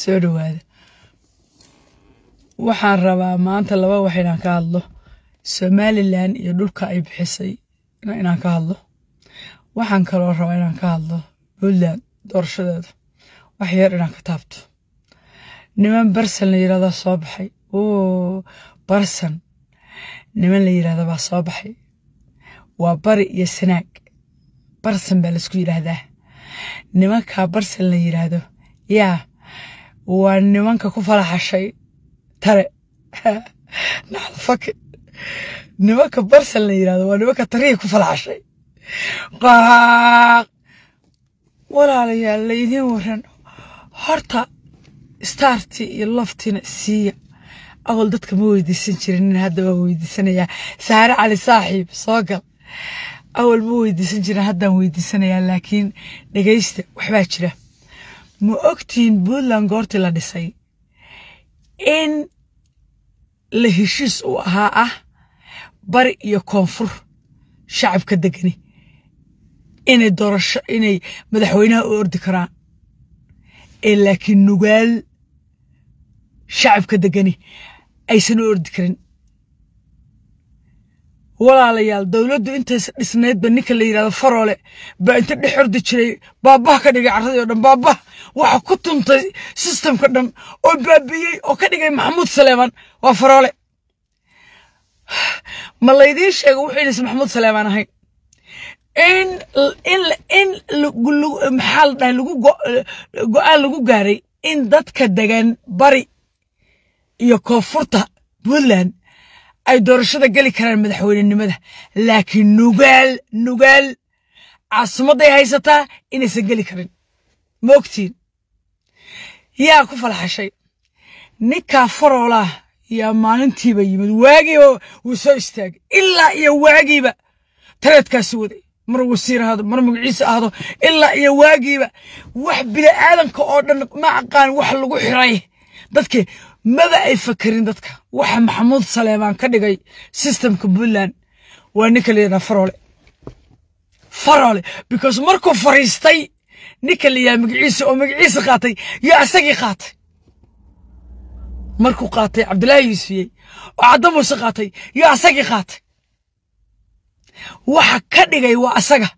soo dhawaada waxaan rabaa maanta laba wax inaan ka hadlo somalilan iyo dhulka ay bixisay inaan ka hadlo waxaan kaloo rabaa inaan ka hadlo puntland doorashadeeda wax yar inaan ka taabto niman barsan la yirahdaa soo baxay oo barsan niman la yirahda baa soo baxay waa bari iyo sanaag barsan baa laisku yidhaahdaa nimankaa barsan la yidhaahdo yaa waa nimanka ku falaxashay tare naxdafake nimanka barsal la yirahdo waa nimanka tarihii ku falaxashay qaraaq walaalayaal laydiin waran horta staartii iyo loftiina siiya awol dadka ma weydiisan jirin in hadda waan weydiisanayaa saare cali saaxiib soo gal awol ma weydiisan jirin haddaan weydiisanayaa laakiin dhegaysta waxbaa jira ma ogtiin puntland goortii la dhisay in la heshiis u ahaa ah bari iyo koonfur shacabka degani inay doorasho inay madaxweynaha u ordi karaan ee laakiin nugaal shacabka degani aysan u ordi karin walaalayaal dowladdu intays dhisnaydba ninka la yidhahdo faroole baa inta dhex ordi jiray baabah ka dhigay caradii oo dhan baabah waxa ku tuntay sistamka dhan oo baabiyey oo ka dhigay maxamuud saleemaan waa faroole ma laydiin sheega wuxuu yidhis maxamuud saleemaan ahayn in in maxaa la lagu go-aan lagu gaaray in dadka degan bari iyo koonfurta puntland ay doorashada geli karaan madaxweynenimada laakiin nugaal nugaal caasimadday haysataa inaysan geli karin ma ogtiin yaa ku falxashay ninkaa faroolaah yaa maalintiiba yimid waagiiba wuu soo istaagay ilaa iyo waagiiba taleedkaasi waday mar wasiir ahaado mar magaciise ahaado ilaa iyo waagiiba wax bini'aadanka oo dhan ma aqaan wax lagu xiray dadkii maba ay fakerin dadka waxa maxamuud saleemaan ka dhigay systemka puntland waa ninka la layidhaha faroole faroole because markuu fariistay ninka layaa magaciisa oo magaciisa qaatay yaa isagii qaatay markuu qaatay cabdilaahi yuusufiyey oo cadda muuse qaatay yaa asagii qaatay waxa ka dhigay waa asaga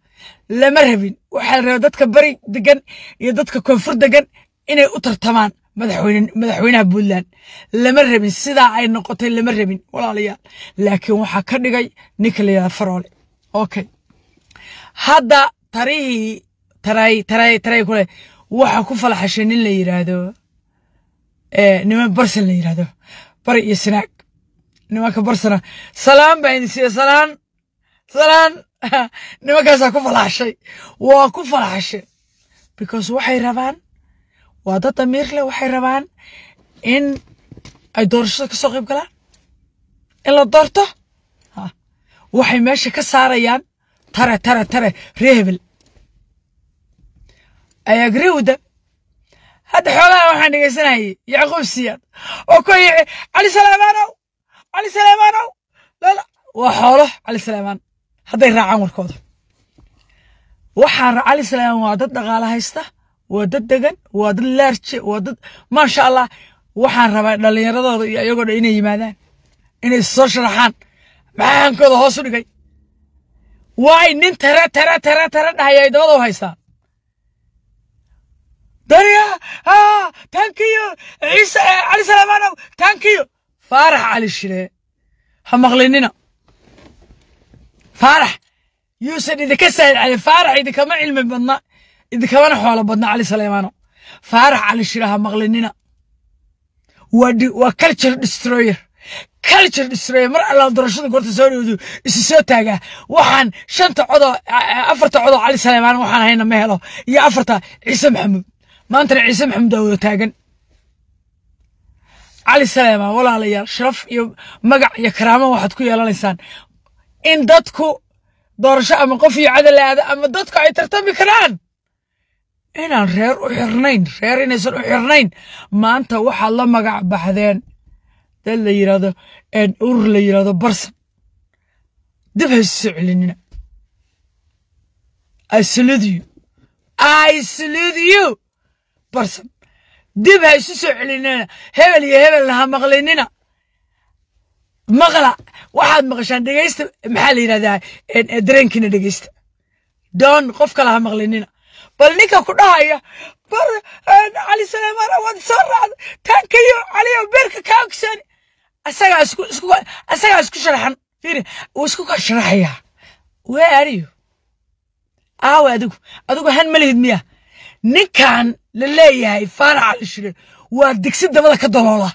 lama rabin waxaa la rabaa dadka bari degan iyo dadka koonfur degan inay u tartamaan madaxweyne madaxweynaha puntland lama rabin sidaa ay noqotay lama rabin walaalayaal laakiin waxaa ka dhigay ninka la faroole okay hadda tarihii taray taray taray kule waxaa ku falaxashay nin la yiraahdo eh, niman barsan la yiraahdo bari iyo sinaag nimanka barsana salaan baa idin siiya salaan salaan nimankaasaa ku falaxshay waa ku falaxshay because waxay rabaan waa dad damiir leh waxay rabaan in ay doorashada kasoo qayb galaan in la doorto waxay meesha ka saarayaan tare tare tare reehebel I agree with them hadda xoolaha waxaan dhegaysanayay yacquub siyaad oo ku yici cali salemaanow cali salemaanow waa xoolo cali salemaan hadday raacaan warkooda waxaa cali salemaan waa dad dhaqaale haysta waa dad degan waa dad laarje waa dad maasha allah waxaan rabaa dhallinyaradooda iyo iyagoo dhan inay yimaadaan inay soo sharaxaan maxaa hankooda hoos u dhigay waay nin tara tara tara tara dhahaya u haystaa dariya a tankiyo ciise cali salaamaanow tankiyo faarax cali shire ha maqlinina faarax yuusan idinka saahid ali faarax idinkama cilmi badna idinkamana xoolo badna cali salaamaanow faarax cali shire ha maqlinina waa culture destroyer culture destroyer mar alla doorashada goorta soo dhawdu isi soo taagaa waxaan shanta codoo afarta codoo cali salaymaan waxaan hayna ma helo iyo afarta ciise maxamuud maantana ciise maxamed wada taagan cali salaama walaalayaal sharaf iyo magac iyo karaamo waxaad ku yeelanaysaan in dadku doorasho ama qof iyo cadal aada ama dadku ay tartami karaan inaan reer u xirnayn reer inaysan u xirnayn maanta waxaad la magac baxdeen dad la yidhaahdo urur la yidhaahdo barsan dib haysisoo celinina I salute barsan dib ha isu soo celinina hebel iyo hebelna ha maqlaynina maqla waxaad maqashaan dhegeysta maxaa la yihahdaa dareenkiina dhegeysta don qof kale ha maqlaynina bal ninka ku dhahaya bar cali saleymaan waad soo raacda tankayo caliyo beerka kaa ogsaani asagaa isku asagaa isku sharaxan fiiri wuu isku ka sharaxayaa wee adiyo aawa adigu adigu han malihid miya ninkan laleeyahay faarax al ishri waa digsi dabada ka daloola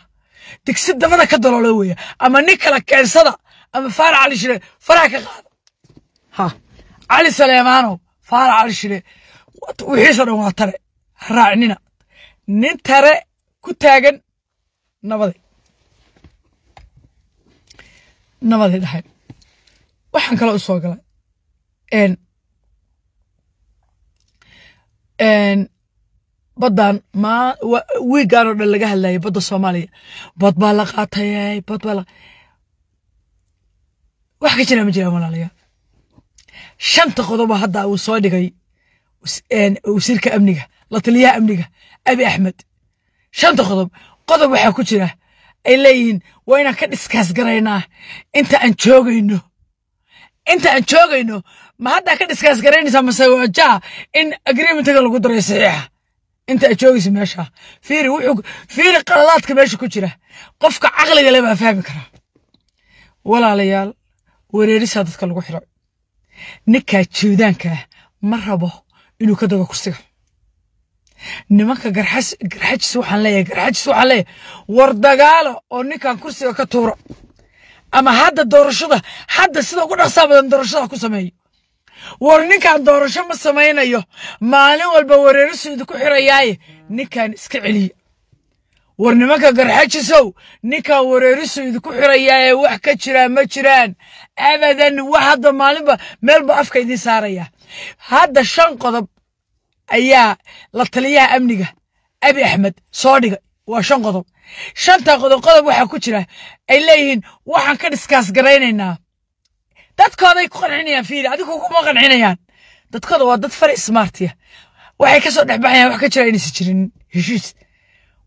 digsi dabada ka daloola weeye ama nin kala keensada ama faarax al ishri faraha ka qaada ha cali saleemaanow faarax al ishri wixiisoo dhan waa tare ha raacinina nin tare ku taagan nabaday nabaday dhahay waxaan kale u soo galay n badan wiiganoo dhan laga hadlayay badda soomaaliya bad baa la qaataya bad baa wax ka jiraa ma jiraan walaalayaal shanta qodoba hadda uu soo dhigay wasiirka amniga la taliyaha amniga abi axmed shanta qodob qodob waxaa ku jira ay leeyihiin waynaan ka dhiskaas garaynaa inta aan joogayno inta aan joogayno ma haddaa ka dhiskaas garaynaysaa mase wajaa in agreementiga lagu daray saxiixa inta aad joogaysa meesha fiiri wuxuu fiiri qaladaadka meesha ku jira qofka caqliga le baa fahmi karaa walaalayaal wareerisaa dadka lagu xidhay ninkaa jeedaanka ah ma rabo inuu ka dago kursiga nimanka garxas garxajis waxaan leeyahay garxajis waxaan leeyahay war dagaalo oo ninkan kursiga ka tuuro ama hadda doorashada hadda sida ugu dhaqsaa badan doorashada ku sameeyo war ninkan doorasho ma samaynayo maalin walba wareerisuudu ku xirayaaye ninkan iska celiya war nimanka garxajisow ninkan wareerisuudu ku xirayaaye wax ka jiraan ma jiraan abadan wax hadda maalinba meelba afka idin saaraya hadda shan qodob ayaa la taliyaha amniga abi axmed soo dhigay waa shan qodob shantaa qodob qodob waxaa ku jira ay leeyihiin waxaan ka dhiskaas garaynaynaa dadkooday ku qancinayaan fiiri adigu kuma qancinayaan dadkooda waa dad fari smartiya waxay ka soo dhexbaxayaan wax ka jira inaysan jirin heshiis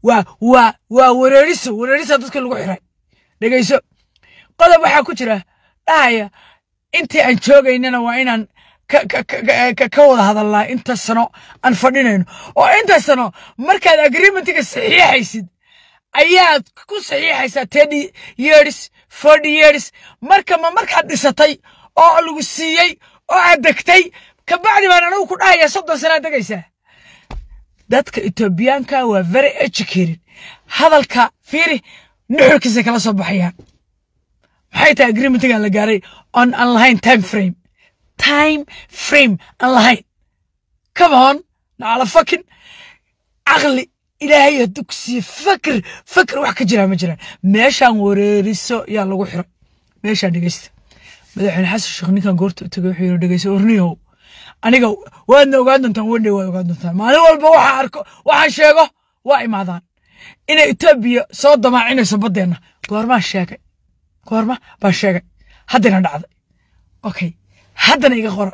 waa waa waa wareeriso wareerisa dadka lagu xiray dhegayso qodob waxaa ku jira dhahaya intii aan joogaynana waa inaan ka wada hadalnaa inta sano aan fadhinayno oo inta sano markaad agreementiga saxiixaysid ayaad ku saxiixaysaa ten years forty years marka ma markaad dhisatay oo lagu siiyey oo aad degtay kabacdi baan anigu ku dhahayaa soddon sanaad degaysaa dadka etoobiyaanka waa very educated hadalka fiiri nuxurkiisa kala soo baxayaan maxay tahay agreementigan la gaaray on aan lahayn time frame time frame aan lahayn come on nacala fucking caqli ilaahay ha dugsiye fakr fakr wax ka jiraa ma jiraan meeshaan wareeriso yaa lagu xiray meeshaan dhegeysta madaxweyne xasan sheekh ninkan goorta u tegay wuxuu yiri dhegeysa orniyow aniga waadna ogaan doontaan wadhay waad ogaan doontaan maalin walba waxaan arko waxaan sheego waa imaadaan inay etoobiya soo damaacinayso baddeenna goormaan sheegay goorma baan sheegay haddana dhacday okay haddana iga qora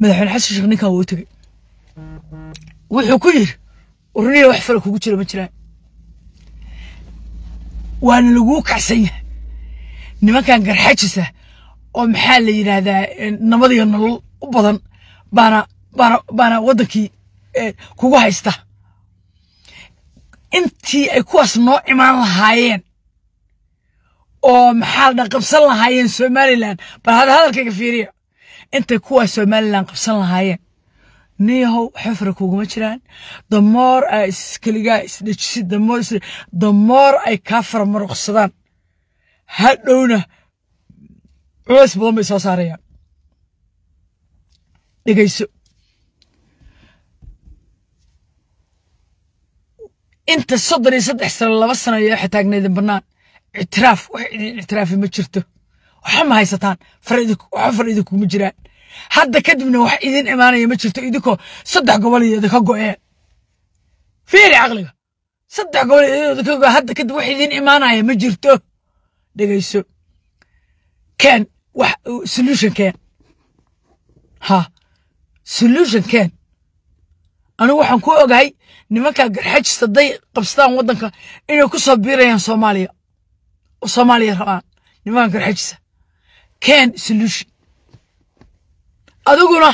madaxweyne xasan sheekh ninkan wuu u tegey wuxuu ku yidhi urniya wax fara kugu jira ma jiraan waana laguu kacsan yahay nimankan garxajisa oo maxaa la yidhaahdaa nabadiyo nolol u badan baana baana baana waddankii kugu haysta intii ay kuwaas noo imaan lahaayeen oo maxaa la qabsan lahaayeen somalilan bal hadalkayga fiiriya intay kuwaas somalilan qabsan lahaayeen niyahow xefra kuguma jiraan damoor ay iskaligaa isdhejisid damoor damoor ay kaa faramaruqsadaan hadhowna culeys badan bay soo saarayaan dhegayso inta soddon iyo saddex sano laba sano ayaa waxa taagnaydin bannaan ictiraaf wax idin ictiraafi ma jirto waxba ma haysataan waxba far kuguma jiraan hadda kadibna wax idin imaanaya ma jirto idinkoo saddex gobol iyo idinka go'een fiiri caqliga saddex gobol iyo idinka go'een hadda kadib wax idin imaanaya ma jirto dhegayso keen wax uh, solution keen ha solution keen anigu waxaan ku ogahay nimankaa garxajis hadday qabsadaan waddanka inay ku soo biirayaan soomaaliya oo soomaaliya rabaan nimankaa garxajisa keen solution adiguna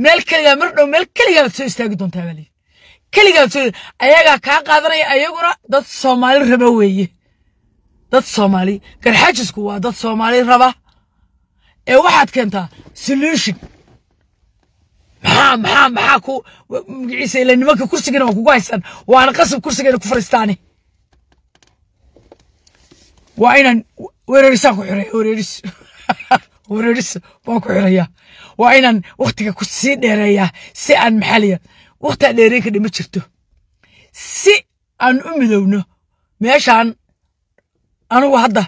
meel keligaa mardhow meel keligaad soo istaagi doontaa baa layidhi soo ayagaa kaa qaadanaya ayaguna dad soomaali raba weeye dad soomaali garxaajisku waa dad soomaali raba ee waxaad keentaa solution maxaa maxaa maxaa ku magaciisa ile nimanka kursigana waa kugu haysan waana qasab kursigana ku fariistaane waa inaan weerarisaan ku xiray weeraris wareeris waan ku xiraya waa inaan waktiga ku sii dheereeyaa si aan maxaliya ah. waktaa dheereen kadhi ma jirto si aan u midowno meeshaan anigu hadda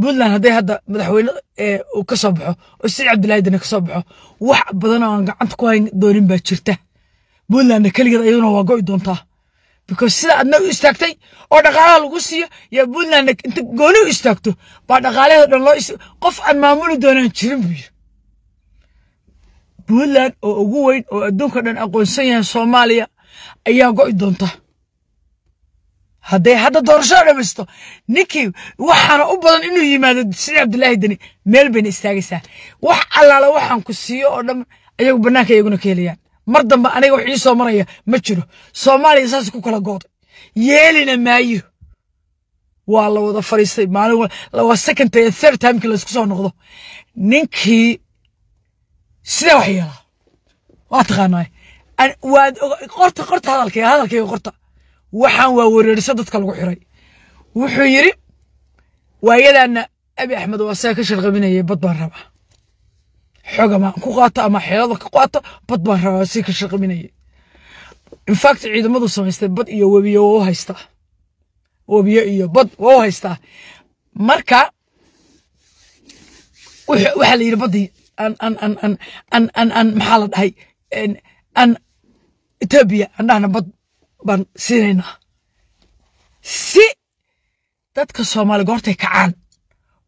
puntland hadday hadda madaxweyne eh, uu ka soo baxo oo siciid cabdilaahi dana ka soo baxo wax badanoo aan gacanta ku hayn doonin baa jirta puntlandna keligeed ayaduna waa go'i doontaa because sida adnaga u istaagtay oo dhaqaalaha lagu siiyo yaa puntlandna inta gooni u istaagto baa dhaqaalaheedo dhan loo qof aan maamuli doonaan jirin buu yiri puntland oo ugu weyn oo adduunka dhan aqoonsan yahay soomaaliya ayaa go'i doonta hadday hadda doorashada dhamaysto ninkii waxaana u badan inuu yimaado sidi cabdilaahi dani meel bayna istaagaysaa wax allaala waxaan ku siiyo oo dhan ayagu bannaanka iyaguna ka helayaan mar dambe aniga wax ii soo maraya ma jiro soomaaliya saas ku kala gooday yeelina maayo waa la wada fariistay maalin waa second time third timekii laysku soo noqdo ninkii sidaa wax yeelaa waa taqaanaa waad qorta qorta hadalkayga hadalkayga qorta waxaan waa wereeriso dadka lagu xiray wuxuu yidhi waayadaana abi axmed waa saa ka sharqabinayay bad baan rabaa xogamaan ku qaato ama xeelada ka qaato bad baan rabaa si ka shaqminaya infact ciidamadu samaystay bad iyo webiyo waa u haystaa webiyo iyo bad waa u haystaa marka waxaa la yidhi baddii an an maxaa la dhahay an etoobiya andhahna bad baan siinaynaa si dadka soomaali goortay kacaan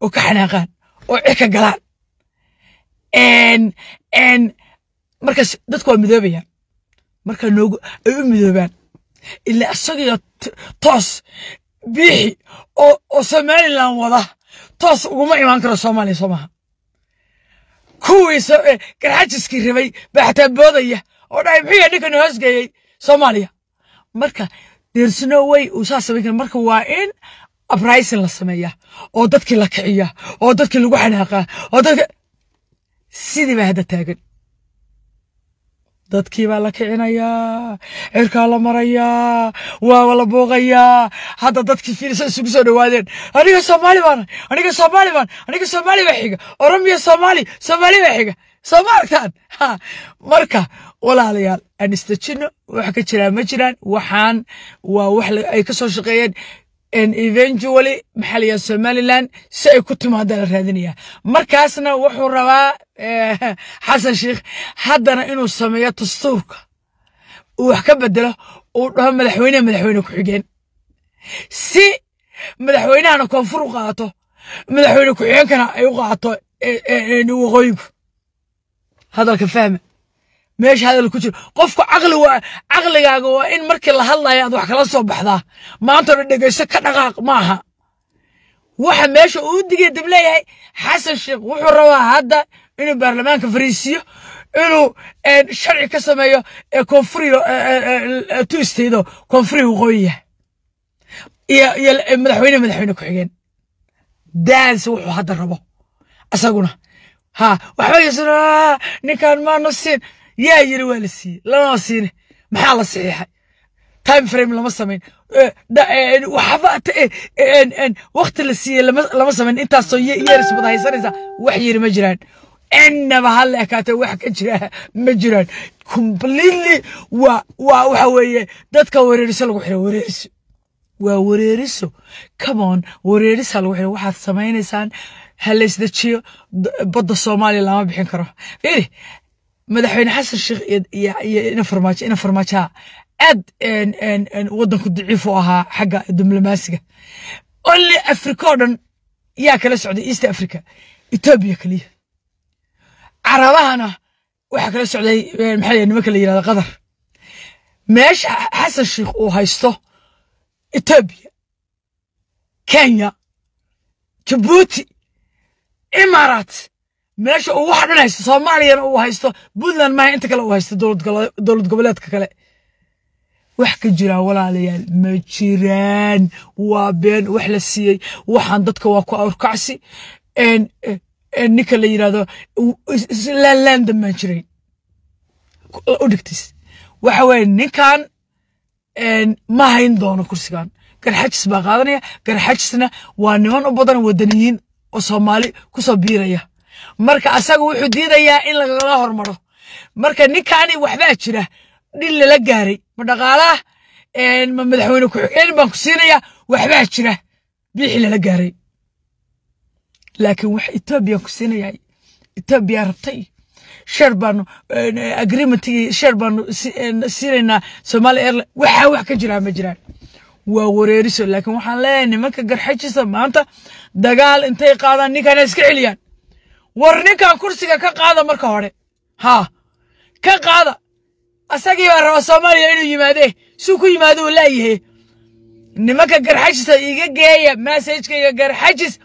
oo ka xanaaqaan oo cika galaan marka dadku waa midoobayaan marka noogu ay u midoobaan ilaa isagiyo toos biixi oo oo somalilan wada toos uguma imaan karo soomaaliya soo maaha kuwii eh, garxajiskii rabay baa xataa boodaya oo dhahay muxuu yahay ninkana geeyey soomaaliya marka deersino way uu saa samayn kara marka waa in abraisin la sameeyaa oo dadkii la kiciya oo dadkii lagu xanaaqaa oo dadka sidii baa hadda taagan dadkii baa la kicinayaa cirkaa la marayaa waaba la booqayaa hadda dadkii fiirisa isugu soo dhowaadeen aniga soomaali baan aniga soomaali baan aniga soomaali baa xiga oromiya soomaali soomaali baa xiga soo ma arkaan marka walaalayaal aan istajino wax ka jiraan ma jiraan waxaan waa wax ay ka soo shaqeeyeen eventually maxaa layaa somalilan si ay ku timaada la raadinaya markaasna wuxuu rabaa eh, xasan sheikh haddana inuu sameeyo dastuurka uu wax ka bedelo uu dhaho madaxweyneha madaxweyne ku-xigeen si madaxweynahana koonfur u qaato madaxweyne ku-xigeenkana ay u qaato eh, eh, waqooyinku hadalka fahme meesha hadal ku jiro qofku caqli waa caqligaaga waa in markii la hadlaya aad wax kala soo baxdaa maanta dhegeyso ka dhaqaaq maaha waxa meesha uu digay dab leeyahay xasan sheekh wuxuu rabaa hadda inuu baarlamaanka fariisiyo inuu sharci ka sameeyo koonfuriyo tu istaydo koonfuriya waqooyiya iyo iyo madaxweyne madaxweyne ku-xigeen daanse wuxuu hadda rabo asaguna ha waxba yeesan ninkan maanu siin yaa yiri waa la siiyey lanoo siine maxaa la saxiixay time frame lama samayn eh, eh, eh, waxba wakti la siiyey lama samayn intaasoo yeeris wada haysanaysa wax yiri ma jiraan inaba ha la ekaatee wax ka jira ma jiraan completely waa waa waxa weeye dadka wereeriso lagu xiro wereeriso waa wereeriso come on lagu xiro waxaad samaynaysaan ha la badda soomaaliya lama bixin karo fiiri madaxweyne xasan sheekh iyo ina farmaajo ina farmaajaha aad wadanku daciif u ahaa xagga diblomaasiga only africa oo dhan yaa kala socday east africa etoobiya keliya carabahana waxaa kala socday maxaa nimanka la yirahdo qatar meesha xasan sheekh uu haysto etoobiya kenya jabuuti imaaraat meesha uu waxa dhan haysto soomaaliyana uu haysto puntland maaha inta kale uu haysto dowlad goboleedka kale wax ka jiraa walaalayaal ma jiraan waa been wax la siiyey waxaan dadka waa ku awrkacsi ninka la yidhahdo laanlaandan baan jirayn u dhigtis waxa weeye ninkan ma hayn doono kursigan garxajis baa qaadanaya garxajisna waa niman u badan wadaniyiin oo soomaali kusoo biiraya marka asaga wuxuu diidayaa in lagala hormaro marka ninkaani waxbaa jira dhil lala gaaray ma dhaqaalaah ma madaxweyne ku-xigeen baan ku siinayaa waxbaa jira bixi lala gaaray laakiin wax etoobiyaan ku siinayaa etoobiya rabtay sheer baanu agreementigii sheer baanu siinaynaa somaali airline waxaa wax ka jiraa ma jiraan waa wareeriso laakiin waxaan leeyahay nimanka garxajisa maanta dagaal intay qaadaan ninkana iska celiyaan war ninkan kursiga ka qaada marka hore haa ka qaada asagii baa raba soomaaliya inuu yimaadee suu ku yimaado uu laayahe nimanka garxajisa iga geeya massajkaiga garxajis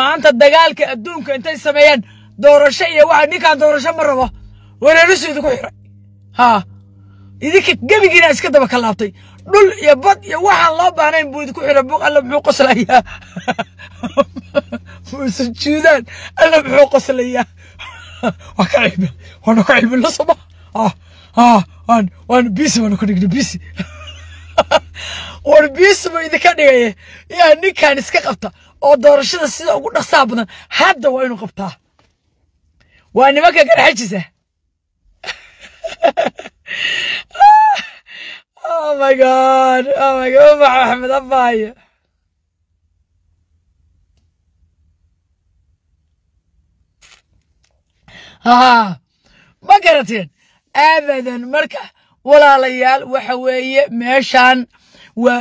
maanta dagaalka adduunka intay sameeyaan doorasho iyo waxa ninkaan doorasho ma rabo wereerisu idinku xiray haa idinka gebigiina iska daba ka laabtay dhul iyo bad iyo waxaan loo baahnayn buu idinku xidha buuq alla muxuu qoslayaa sujuudaan alla muxuu qoslayaa waa ka cibil waana ka cibilna soma ah, ah, waan waan bisi waana ku dhigna bisi war bisi buu idinka dhigaya yaa ninkaan iska qabta oo doorashada sida ugu dhaqsaa badan hadda waa inuu qabtaa waa nimanka garaxajisa ah! Oh my god. Oh my god. Ubax oh, axmed abahayo. haa ma garateen abadan marka walaalayaal waxa weeye meeshaan waa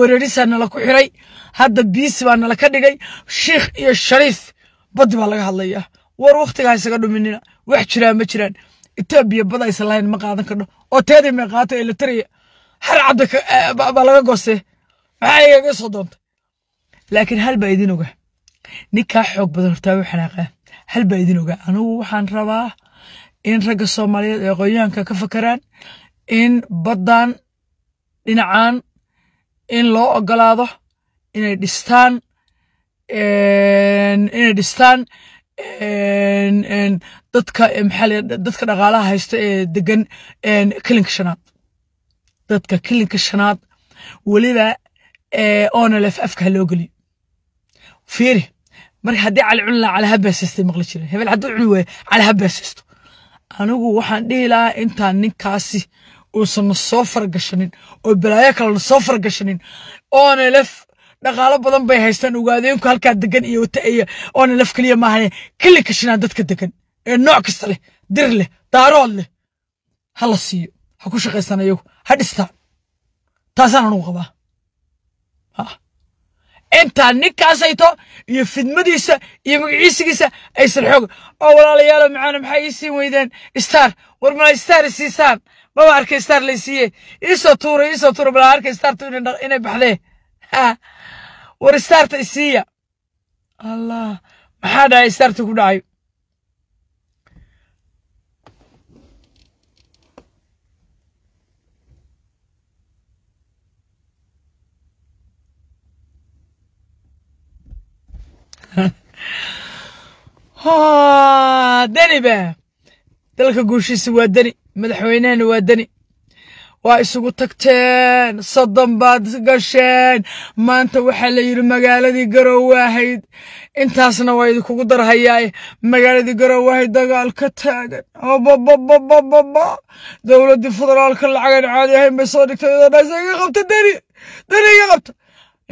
wereerisaa nala ku xiray hadda biis baa nala ka dhigay shiikh iyo shariif baddi baa laga hadlayaa war wakhtigaa isaga dhuminina wax jiraan ma jiraan etoobiya bada islahayn ma qaadan kardho oo teeda meeqaato ee latariya har cadda eh, baa laga goostay maxaa igaga soo doontay laakiin hal idin oga ninkaa xoog badan hortaa u xanaaqaa hal idin oga anugu waxaan rabaa in ragga soomaaliyeed ee qoyaanka ka fakaraan in baddan dhinacaan in loo ogolaado inay dhistaan inay dhistaan dadka eh, dadka dhaqaalaha haysta ee degan kilinka shanaad dadka kilinka shanaad weliba eh, onalef afka ha loo geliyo fiiri marka haddii cali cuni lahaa calaha baasaystay maqli jiren hebel hadduu cuni waayo calaha baasaysto anigu waxaan dhihi lahaa intaan ninkaasi uusan na soo faragashanin oo balaayo kalena soo faragashanin onalef dhaqaalo badan bay haystaan ogaadeenku halkaa degan iyo oona laf keliya maahan kili kashinaan dadka degan ee nooc kasta leh dir leh daarood leh ha la siiyo ha ku shaqaystaan iyagu ha dhistaan taasaan anugu qabaa intaa ninkaasayto iyo fidmadiisa iyo magaciisigiisa aysan salxoog oo walaalayaalo macaana maxay ii siin weydeen star war mala star siisaan maba arkay star laysiiye iisoo tuuray iisoo tuuray mala arkay startu inay baxdee war istaarta isiiya allah maxaa dhahay istaarta ku dhacayo ah, deni be dalka guushiisa waa deni madaxweynehena waa deni waa isugu tagteen soddon baad gasheen maanta waxaa la yidhi magaaladii garoowe ahayd intaasna waa idinkugu darhayaay magaaladii garoowe ahayd dagaal ka taagan oobabababababa oh, dowladdii federaalka lacagan caadi ahayn bay soo dhigtay iyadoo dhaasa iga qabta deni deni iga qabta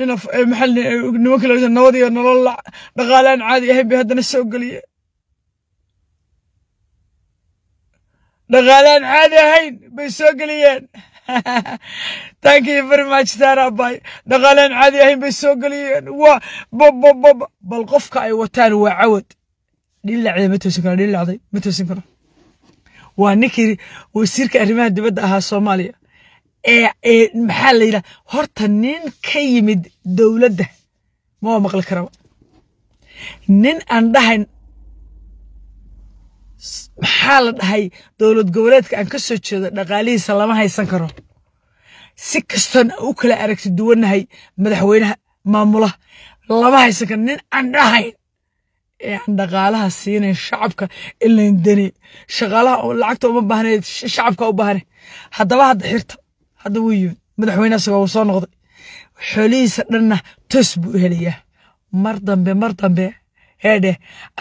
eh, eh, nimanka la nabad iyo nolol dhaqaalaan caadi ahayn bay haddana soo geliyeen dhaqaalaan caadi ahayn bay soo geliyeen thank you very much sara dhaqaalaan caadi ahayn bay soo geliyeen waa bababab bal qofka ay wataan waa cawad dhilacda ma toosin karo dhilacday ma toosin karo waa ninkii wasiirka arrimaha dibadda ahaa soomaaliya ee ee maxaa la yidhaha horta nin ka yimid dowladda ma waa maqli karaba nin aan dhahayn maxaa la dhahay dowlad goboleedka aan ka soo jeedo dhaqaalihiisa lama haysan karo si kastoona u kala aragti duwanahay madaxweynaha maamulaha lama haysan karo nin aan dhahayn ee aan dhaqaalaha siinayn shacabka ilayn dane shaqaalaha lacagta uma baahneed shacabka u baahne haddaba hadda xirta hadda wuu yimid madaxweyne isagoo soo noqday xoolihiisa dhanna toos buu helayaa mar dambe mar dambe heedhe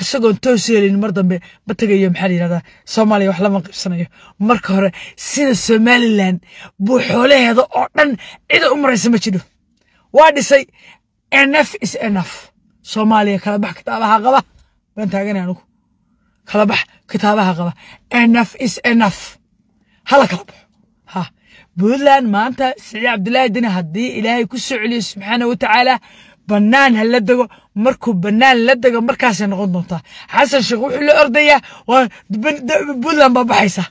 isagoon toos yeelin mar dambe ma tegayo maxaa layihahdaa soomaaliya wax lama qabsanayo marka hore sida somalilan buu xoolaheeda oo dhan cida u maraysa ma jidho waa dhisay enf is enf soomaaliya kalabax kitaabaha qaba baan taagana anugu kalabax kitaabaha qaba enf is enf hala kala baxo ha puntland maanta siciid cabdilaahi deni haddii ilaahay ku soo celiyo subxaana wa tacaala bannaan ha la dego markuu bannaan la dego markaasay noqon doontaa xasan sheekh wuxuu la ordayaa waa puntland baa baxaysa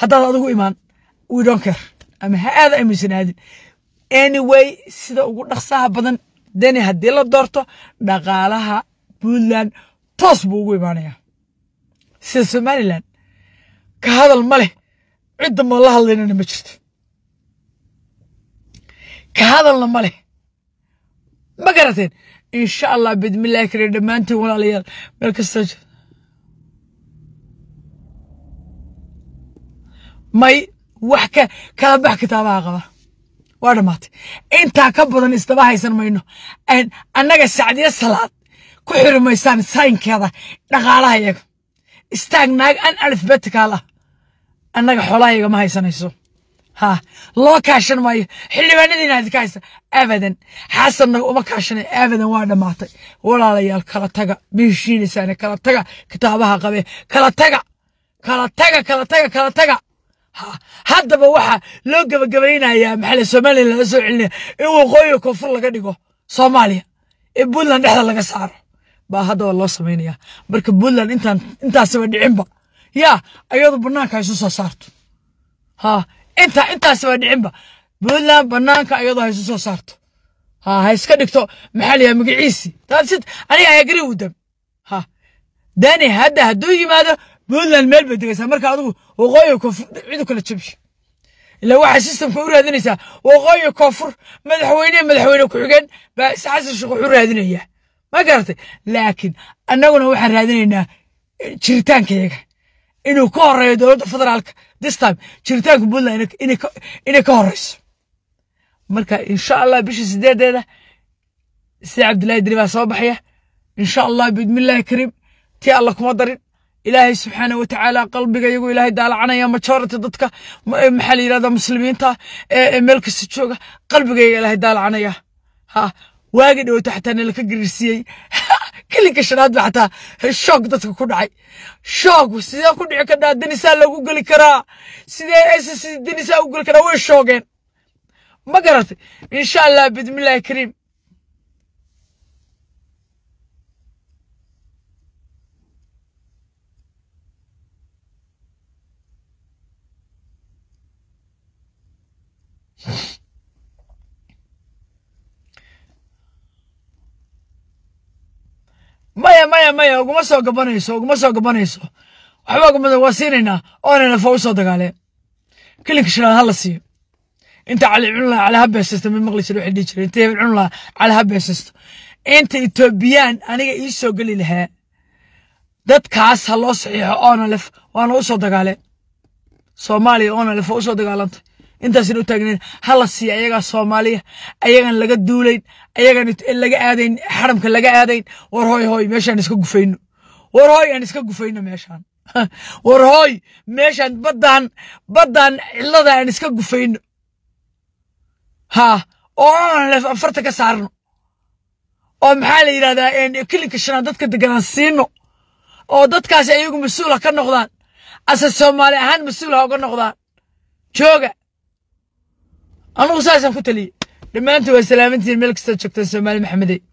haddaad adigu imaan widonker ama ha aada aaminsanaadin anyway sida ugu dhaqsaha badan deni haddii la doorto dhaqaalaha puntland toos buu ugu imaanayaa sida somalilan ka hadal ma leh cidda ma la hadlaynana ma jirto ka hadalna ma ma garateen insha allah bidmillahi kare dhammaanteen walaalayaal meel kastoo may wax ka kala bax kitaabaha qaba waa dhammaatay intaa ka badan isdaba haysan mayno annaga sacdiya salaad ku xiri maysaan saynkeeda dhaqaalaha iyaga istaag naag an alifbetikaal ah annaga xoolaha iyaga ma haysanayso ha loo kaashan maayo xildhibaanadiina idinka haysta abadan xasanna uma kaashanay abadan waa dhammaatay walaalayaal kala taga biishiinisaan kala taga kitaabaha qabee kala taga kala taga kala taga kala taga haddaba waxaa loo gabagabaynayaa maxaale somalilan laga soo celinaya in waqooyiga koonfur laga dhigo soomaaliya ee puntland dhexda laga saaro baa haddaba loo samaynayaa marka puntland intaan intaasaba dhicinba yaa ayadu bannaanka isu soo saarto ha inta intaasi waa dhicinba puntland banaanka iyadoo haysu soo saarto ha ha iska dhigto maxaa magaciisi taasi aniga ayagari u dam ha dani hadda hadduu yimaado puntland meel bay degaysaa marka adigu waqooyi koonfur cidu kala jabi ila waxaa sistamka u raadinaysaa waqooyi koofur madaxweyne madaxweyne ku-xigeen baa is xasan sheekh wuxuu raadinayaa ma garatay laakiin annaguna waxaan raadinaynaa eh, jiritaankayaga inuu ka horeeyo dowladda federaalka this time jiritaanka puntland inay ka horeyso marka insha allah bisha sideedeeda sidi cabdillahi diri baa soo baxaya insha allah biidmillahi kariim tii alla kuma darin ilaahay subxaana watacaala qalbiga iyagu ilaahay daalacanaya majority dadka maxaa la yidhahda muslimiinta ee meel kasta jooga qalbigayga ilaahay daalacanaya ha waagi dhowata xataa nalaka gerirsiiyey gelinka shanaad ba xataa shoog dadka ku dhacay shoog sidee ku dhici kadhaa denisaa lagu geli karaa sidee s denisaa u geli karaa way shoogeen ma garatay insha allah bismillahi kariim maya maya maya uguma soo gabanayso uguma soo gabanayso waxba gumada waa siinaynaa oonanafo u soo dagaaleen kilinka shanaad ha siiyo inta cali cunu laha beesaysto mid maqli jir waxay dhihi jireen inta hebel cunu laha cali inta etoobiyaan aniga ii soo geli lahaa dadkaas ha loo saxiixo oonalef waana u soo dagaaleen soomaaliya oonalef waa usoo soo dagaalantay intaasaan u taagnayn ha la siiya ayagaa soomaaliya ayagan laga duulayn ayagaan laga aadayn xaramka laga aadayn war hooy hooy meeshaan iska gufayno war hooy aan iska gufayno meeshaan war hooy meeshaan baddaan baddaan cilada aan iska gufayno ha oo aan afarta ka saarno oo maxaa la yidhahdaa kilinka shanaad dadka deganaan siino oo dadkaasi ayagu mas-uul ha ka noqdaan ase soomaali ahaan mas-uul ha uga noqdaan jooga anugu saasaan ku taliyay dhammaantu waa salaamantiin meel kastoo joogtaan soomaali maxamedey